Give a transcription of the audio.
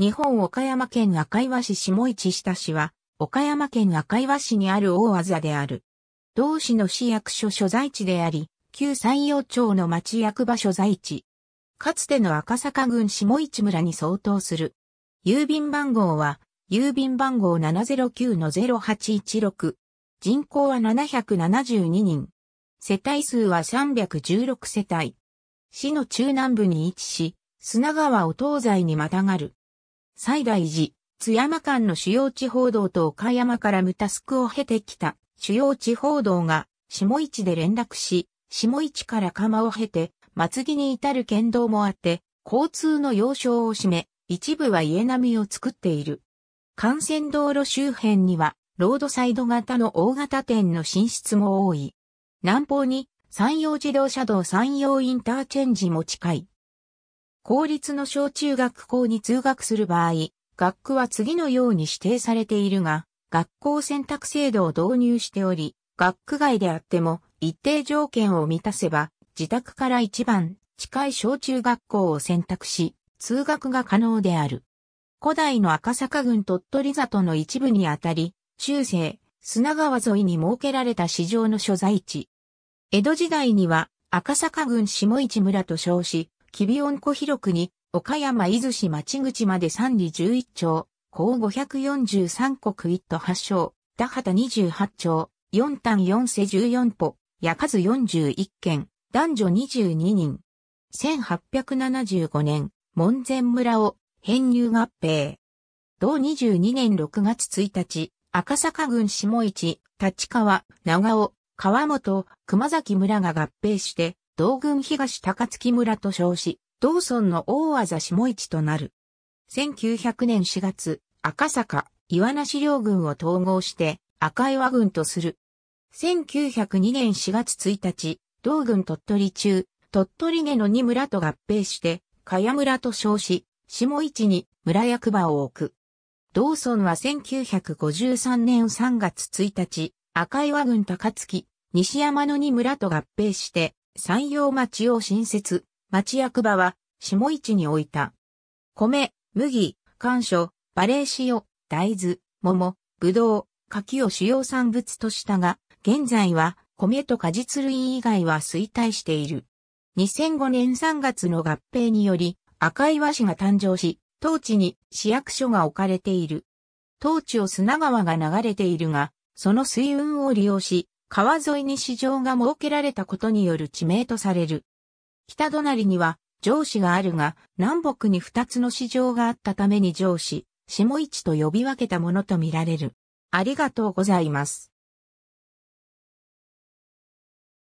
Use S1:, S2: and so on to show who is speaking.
S1: 日本岡山県赤岩市下市下市は、岡山県赤岩市にある大技である。同市の市役所所在地であり、旧山陽町の町役場所在地。かつての赤坂郡下市村に相当する。郵便番号は、郵便番号709-0816。人口は772人。世帯数は316世帯。市の中南部に位置し、砂川を東西にまたがる。西大寺、津山間の主要地報道と岡山から無タスクを経てきた主要地報道が下市で連絡し、下市から釜を経て、松木に至る県道もあって、交通の要衝を占め、一部は家並みを作っている。幹線道路周辺には、ロードサイド型の大型店の進出も多い。南方に山陽自動車道山陽インターチェンジも近い。公立の小中学校に通学する場合、学区は次のように指定されているが、学校選択制度を導入しており、学区外であっても一定条件を満たせば、自宅から一番近い小中学校を選択し、通学が可能である。古代の赤坂郡鳥取里の一部にあたり、中世、砂川沿いに設けられた市場の所在地。江戸時代には赤坂郡下市村と称し、キビオン湖広くに、岡山伊豆市町口まで三里十一丁、高五百四十三国一都八章、田畑二十八丁、四単四世十四歩、八数四十一件、男女二十二人。1875年、門前村を編入合併。同二十二年6月1日、赤坂郡下市、立川、長尾、川本、熊崎村が合併して、道軍東高槻村と称し、道村の大技下市となる。1900年4月、赤坂、岩梨両軍を統合して赤岩軍とする。1902年4月1日、道軍鳥取中、鳥取下の2村と合併して、茅村と称し、下市に村役場を置く。道村は1953年3月1日、赤岩郡高槻、西山の2村と合併して、山陽町を新設、町役場は、下市に置いた。米、麦、甘薯、バレー塩、大豆、桃、ぶどう、柿を主要産物としたが、現在は、米と果実類以外は衰退している。2005年3月の合併により、赤岩市が誕生し、当地に市役所が置かれている。当地を砂川が流れているが、その水運を利用し、川沿いに市場が設けられたことによる地名とされる。北隣には上司があるが、南北に二つの市場があったために上司、下市と呼び分けたものとみられる。ありがとうございます。